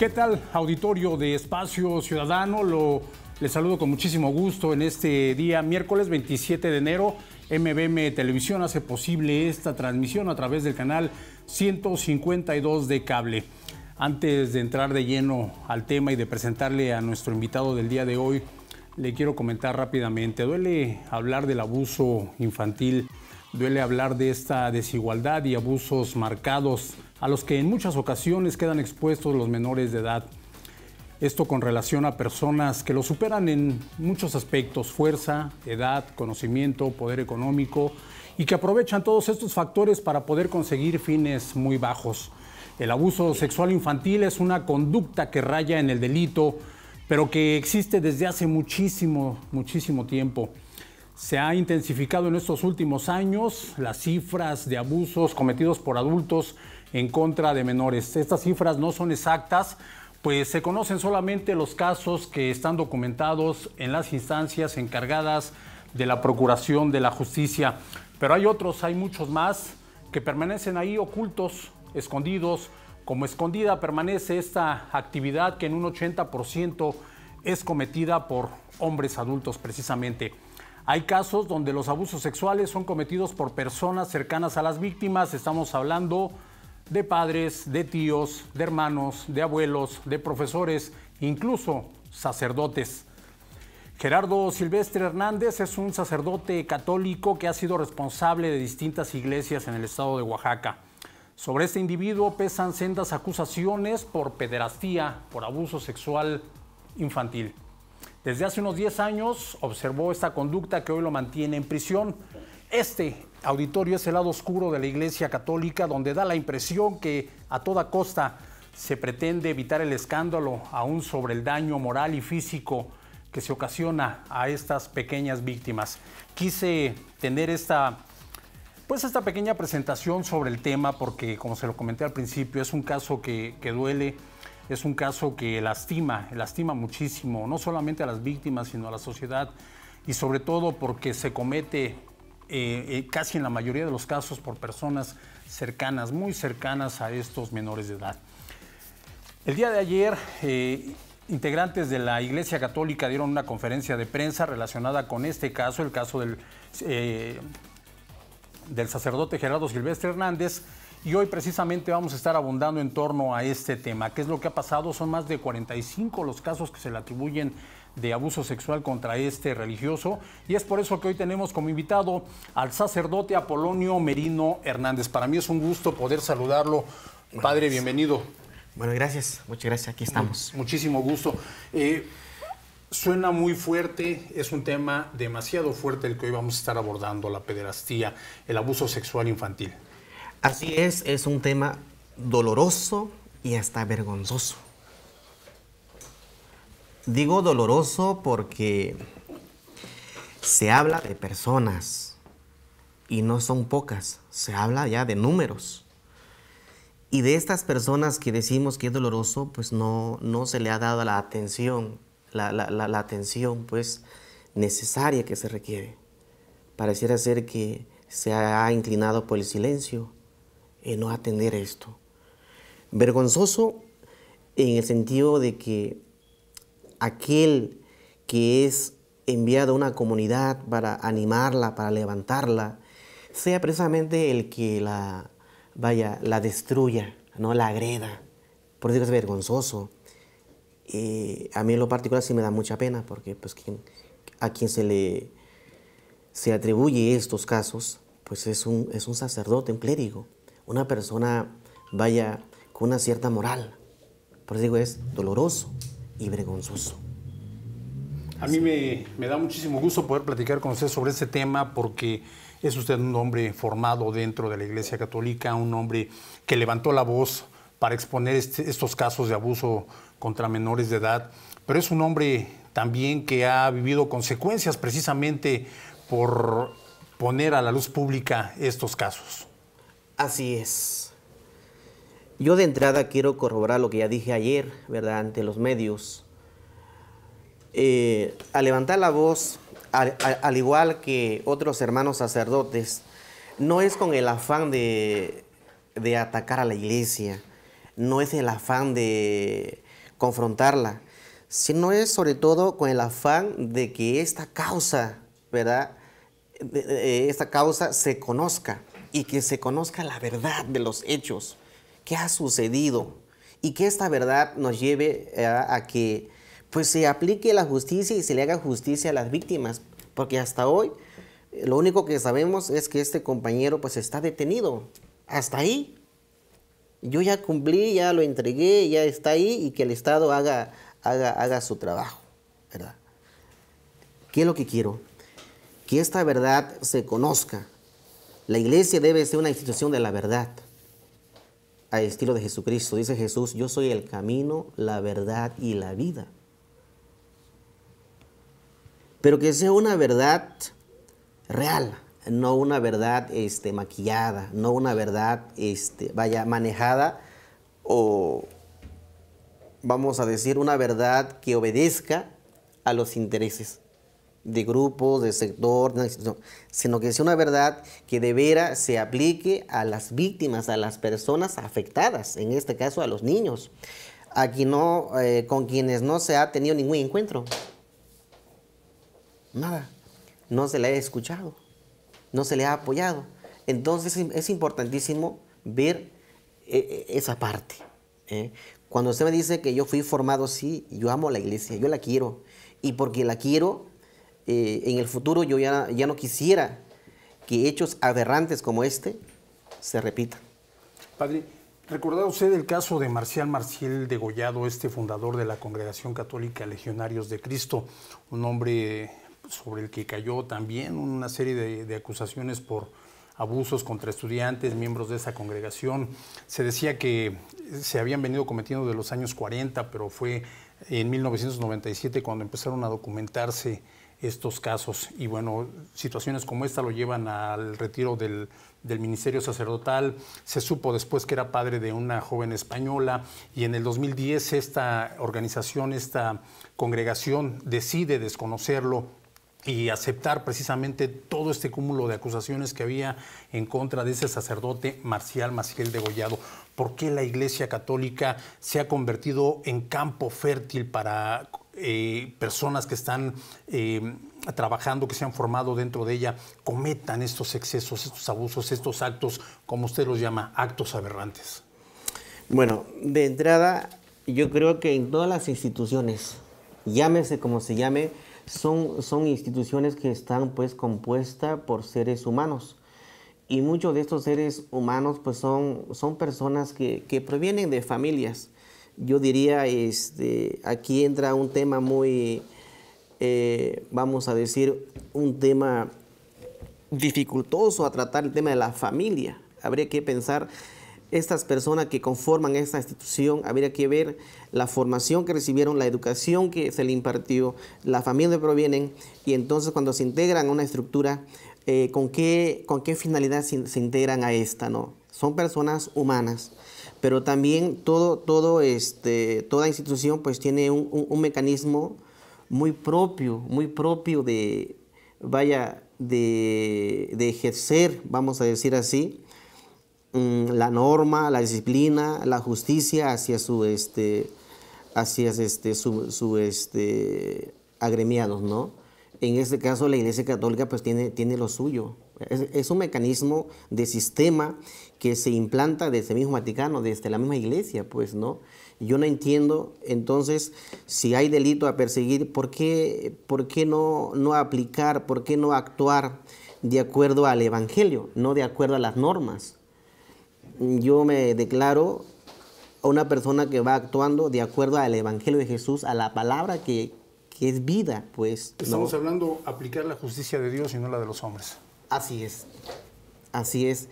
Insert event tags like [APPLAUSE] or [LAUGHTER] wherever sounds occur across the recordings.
¿Qué tal, auditorio de Espacio Ciudadano? Lo, les saludo con muchísimo gusto en este día, miércoles 27 de enero. MBM Televisión hace posible esta transmisión a través del canal 152 de cable. Antes de entrar de lleno al tema y de presentarle a nuestro invitado del día de hoy, le quiero comentar rápidamente. Duele hablar del abuso infantil, duele hablar de esta desigualdad y abusos marcados a los que en muchas ocasiones quedan expuestos los menores de edad. Esto con relación a personas que lo superan en muchos aspectos, fuerza, edad, conocimiento, poder económico, y que aprovechan todos estos factores para poder conseguir fines muy bajos. El abuso sexual infantil es una conducta que raya en el delito, pero que existe desde hace muchísimo, muchísimo tiempo. Se ha intensificado en estos últimos años las cifras de abusos cometidos por adultos en contra de menores. Estas cifras no son exactas, pues se conocen solamente los casos que están documentados en las instancias encargadas de la Procuración de la Justicia. Pero hay otros, hay muchos más que permanecen ahí ocultos, escondidos. Como escondida permanece esta actividad que en un 80% es cometida por hombres adultos precisamente. Hay casos donde los abusos sexuales son cometidos por personas cercanas a las víctimas. Estamos hablando de padres, de tíos, de hermanos, de abuelos, de profesores, incluso sacerdotes. Gerardo Silvestre Hernández es un sacerdote católico que ha sido responsable de distintas iglesias en el estado de Oaxaca. Sobre este individuo pesan sendas acusaciones por pederastía, por abuso sexual infantil. Desde hace unos 10 años observó esta conducta que hoy lo mantiene en prisión. Este auditorio es el lado oscuro de la Iglesia Católica, donde da la impresión que a toda costa se pretende evitar el escándalo, aún sobre el daño moral y físico que se ocasiona a estas pequeñas víctimas. Quise tener esta, pues esta pequeña presentación sobre el tema porque, como se lo comenté al principio, es un caso que, que duele, es un caso que lastima, lastima muchísimo, no solamente a las víctimas, sino a la sociedad y sobre todo porque se comete eh, eh, casi en la mayoría de los casos por personas cercanas, muy cercanas a estos menores de edad. El día de ayer, eh, integrantes de la Iglesia Católica dieron una conferencia de prensa relacionada con este caso, el caso del, del sacerdote Gerardo Silvestre Hernández, y hoy precisamente vamos a estar abundando en torno a este tema. ¿Qué es lo que ha pasado? Son más de 45 los casos que se le atribuyen de abuso sexual contra este religioso. Y es por eso que hoy tenemos como invitado al sacerdote Apolonio Merino Hernández. Para mí es un gusto poder saludarlo. Padre, bienvenido. Bueno, gracias, muchas gracias, aquí estamos. muchísimo gusto. Eh, suena muy fuerte, es un tema demasiado fuerte el que hoy vamos a estar abordando, la pederastía, el abuso sexual infantil. Así es, es un tema doloroso y hasta vergonzoso. Digo doloroso porque se habla de personas y no son pocas, se habla ya de números. Y de estas personas que decimos que es doloroso, pues no, no se le ha dado la atención, la, atención pues necesaria que se requiere. Pareciera ser que se ha inclinado por el silencio en no atender esto. Vergonzoso en el sentido de que aquel que es enviado a una comunidad para animarla, para levantarla, sea precisamente el que la vaya, la destruya, no la agreda. Por eso es vergonzoso. Eh, a mí en lo particular sí me da mucha pena porque pues, quien, a quien se le se atribuye estos casos, pues es un, sacerdote, un clérigo, una persona vaya con una cierta moral. Por eso digo, es doloroso y vergonzoso. A mí me, da muchísimo gusto poder platicar con usted sobre este tema porque es usted un hombre formado dentro de la Iglesia Católica, un hombre que levantó la voz para exponer este, estos casos de abuso contra menores de edad, pero es un hombre también que ha vivido consecuencias precisamente por poner a la luz pública estos casos. Así es. Yo de entrada quiero corroborar lo que ya dije ayer, ¿verdad?, ante los medios. a eh, al levantar la voz, al, igual que otros hermanos sacerdotes, no es con el afán de, atacar a la iglesia, no es el afán de confrontarla, sino es sobre todo con el afán de que esta causa, ¿verdad? esta causa se conozca y que se conozca la verdad de los hechos qué ha sucedido y que esta verdad nos lleve eh, a, que pues se aplique la justicia y se le haga justicia a las víctimas, porque hasta hoy eh, lo único que sabemos es que este compañero pues está detenido, hasta ahí. Yo ya cumplí, ya lo entregué, ya está ahí y que el Estado haga, haga, su trabajo, ¿verdad? ¿Qué es lo que quiero? Que esta verdad se conozca. La iglesia debe ser una institución de la verdad al estilo de Jesucristo. Dice Jesús, yo soy el camino, la verdad y la vida. Pero que sea una verdad real, no una verdad este, maquillada, no una verdad este, vaya, manejada o vamos a decir una verdad que obedezca a los intereses de grupos, de sector, sino que sea una verdad que de veras se aplique a las víctimas, a las personas afectadas, en este caso a los niños, eh, con quienes no se ha tenido ningún encuentro. Nada, no se le ha escuchado, no se le ha apoyado. Entonces es importantísimo ver eh, eh, esa parte. Cuando usted me dice que yo fui formado, así, yo amo la iglesia, yo la quiero. Y porque la quiero, eh, en el futuro yo ya, ya no quisiera que hechos aberrantes como este se repitan. Padre, ¿Recordaba usted el caso de Marcial Marcial Degollado, este fundador de la Congregación Católica Legionarios de Cristo, un hombre pues, sobre el que cayó también una serie de, de, acusaciones por abusos contra estudiantes, miembros de esa congregación? Se decía que se habían venido cometiendo de los años 40, pero fue en 1997 cuando empezaron a documentarse estos casos. Y bueno, situaciones como esta lo llevan al retiro del, del, ministerio sacerdotal. Se supo después que era padre de una joven española y en el 2010 esta organización, esta congregación decide desconocerlo y aceptar precisamente todo este cúmulo de acusaciones que había en contra de ese sacerdote Marcial Maciel Degollado. ¿Por qué la Iglesia Católica se ha convertido en campo fértil para eh, personas que están eh, trabajando, que se han formado dentro de ella, cometan estos excesos, estos abusos, estos actos, como usted los llama, actos aberrantes? Bueno, de entrada, yo creo que en todas las instituciones, llámese como se llame, son, son instituciones que están pues compuestas por seres humanos. Y muchos de estos seres humanos pues son, son personas que, que provienen de familias yo diría, este, aquí entra un tema muy, eh, vamos a decir, un tema dificultoso a tratar el tema de la familia. Habría que pensar estas personas que conforman esta institución, habría que ver la formación que recibieron, la educación que se le impartió, la familia de provienen, y entonces cuando se integran a una estructura, eh, ¿con, qué, finalidad se integran a esta, ¿no? son personas humanas, pero también todo, todo este, toda institución pues tiene un, mecanismo muy propio, muy propio de, vaya, de, ejercer, vamos a decir así, mm, la norma, la disciplina, la justicia hacia su, este, hacia este, su este, agremiados, ¿no? En este caso, la Iglesia Católica pues tiene, tiene lo suyo. Es, un mecanismo de sistema que se implanta desde el este mismo Vaticano, desde este, la misma Iglesia, pues, ¿no? Yo no entiendo, entonces, si hay delito a perseguir, ¿por qué, por qué no, no aplicar, por qué no actuar de acuerdo al Evangelio, no de acuerdo a las normas? Yo me declaro una persona que va actuando de acuerdo al Evangelio de Jesús, a la palabra que, que es vida, pues. Estamos hablando hablando aplicar la justicia de Dios y no la de los hombres. Así es, así es.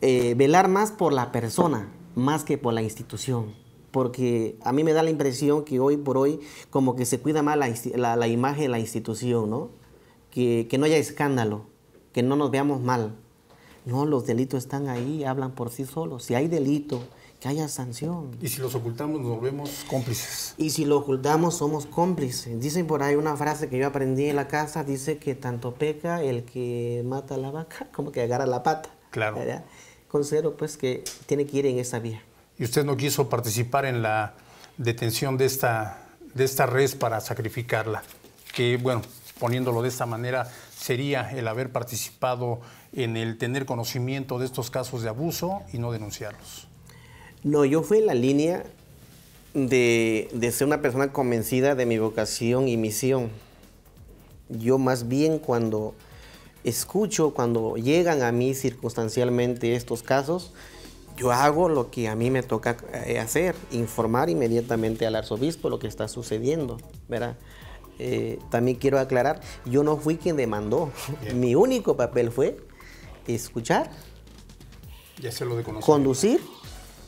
Eh, velar más por la persona, más que por la institución. Porque a mí me da la impresión que hoy por hoy como que se cuida más la, imagen de la institución, ¿no? Que, que no haya escándalo, que no nos veamos mal. No, los delitos están ahí, hablan por sí solos. Si hay delito, que haya sanción. Y si los ocultamos nos volvemos cómplices. Y si lo ocultamos somos cómplices. Dicen por ahí una frase que yo aprendí en la casa, dice que tanto peca el que mata a la vaca [LAUGHS] como que agarra la pata. Claro. Considero pues que tiene que ir en esa vía. ¿Y usted no quiso participar en la detención de esta, de esta res para sacrificarla? Que bueno, poniéndolo de esta manera, sería el haber participado en el tener conocimiento de estos casos de abuso y no denunciarlos. No, yo fui en la línea de, ser una persona convencida de mi vocación y misión. Yo más bien cuando escucho, cuando llegan a mí circunstancialmente estos casos, yo hago lo que a mí me toca eh, hacer, informar inmediatamente al arzobispo lo que está sucediendo, ¿verdad? Eh, también quiero aclarar, yo no fui quien demandó. Mi único papel fue escuchar, conducir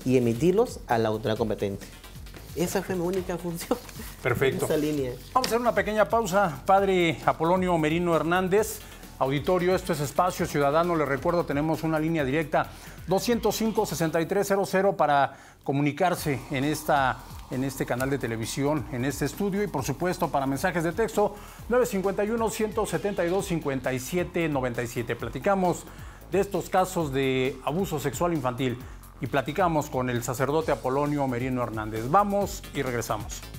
y emitirlos a la autoridad competente. Esa fue mi única función. Perfecto. línea. Vamos a hacer una pequeña pausa. Padre Apolonio Merino Hernández, auditorio, esto es Espacio Ciudadano. Les recuerdo, tenemos una línea directa 205-6300 para comunicarse en, esta, en este canal de televisión, en este estudio y por supuesto para mensajes de texto 951-172-5797. Platicamos de estos casos de abuso sexual infantil y platicamos con el sacerdote Apolonio Merino Hernández. Vamos y regresamos.